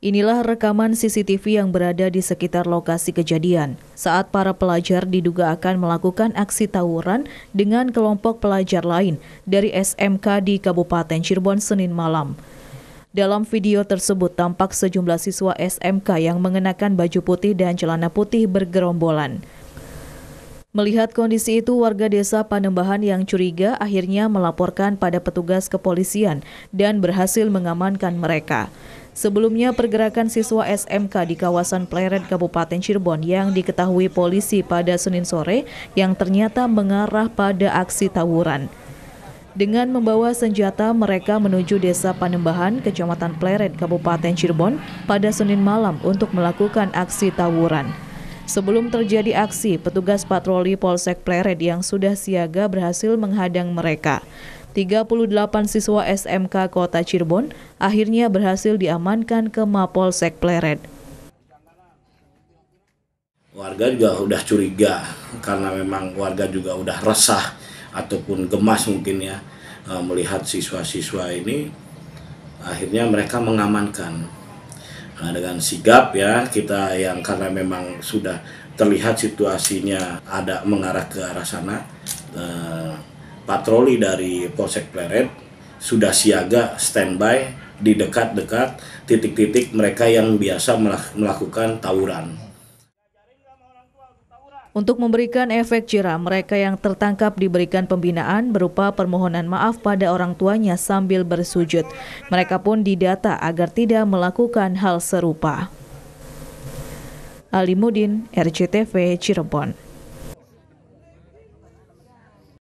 Inilah rekaman CCTV yang berada di sekitar lokasi kejadian saat para pelajar diduga akan melakukan aksi tawuran dengan kelompok pelajar lain dari SMK di Kabupaten Cirebon Senin malam. Dalam video tersebut tampak sejumlah siswa SMK yang mengenakan baju putih dan celana putih bergerombolan. Melihat kondisi itu, warga desa Panembahan yang curiga akhirnya melaporkan pada petugas kepolisian dan berhasil mengamankan mereka. Sebelumnya pergerakan siswa SMK di kawasan Pleret Kabupaten Cirebon yang diketahui polisi pada Senin sore yang ternyata mengarah pada aksi tawuran. Dengan membawa senjata, mereka menuju Desa Panembahan, Kecamatan Pleret, Kabupaten Cirebon pada Senin malam untuk melakukan aksi tawuran. Sebelum terjadi aksi, petugas patroli Polsek Pleret yang sudah siaga berhasil menghadang mereka. 38 siswa SMK Kota Cirebon akhirnya berhasil diamankan ke Mapolsek Pleret. Warga juga sudah curiga karena memang warga juga sudah resah ataupun gemas mungkin ya e, melihat siswa-siswa ini akhirnya mereka mengamankan nah, dengan sigap ya kita yang karena memang sudah terlihat situasinya ada mengarah ke arah sana e, patroli dari Polsek Pleret sudah siaga standby di dekat-dekat titik-titik mereka yang biasa melakukan tawuran. Untuk memberikan efek jerah, mereka yang tertangkap diberikan pembinaan berupa permohonan maaf pada orang tuanya sambil bersujud. Mereka pun didata agar tidak melakukan hal serupa. Alimudin, RCTV, Cirebon.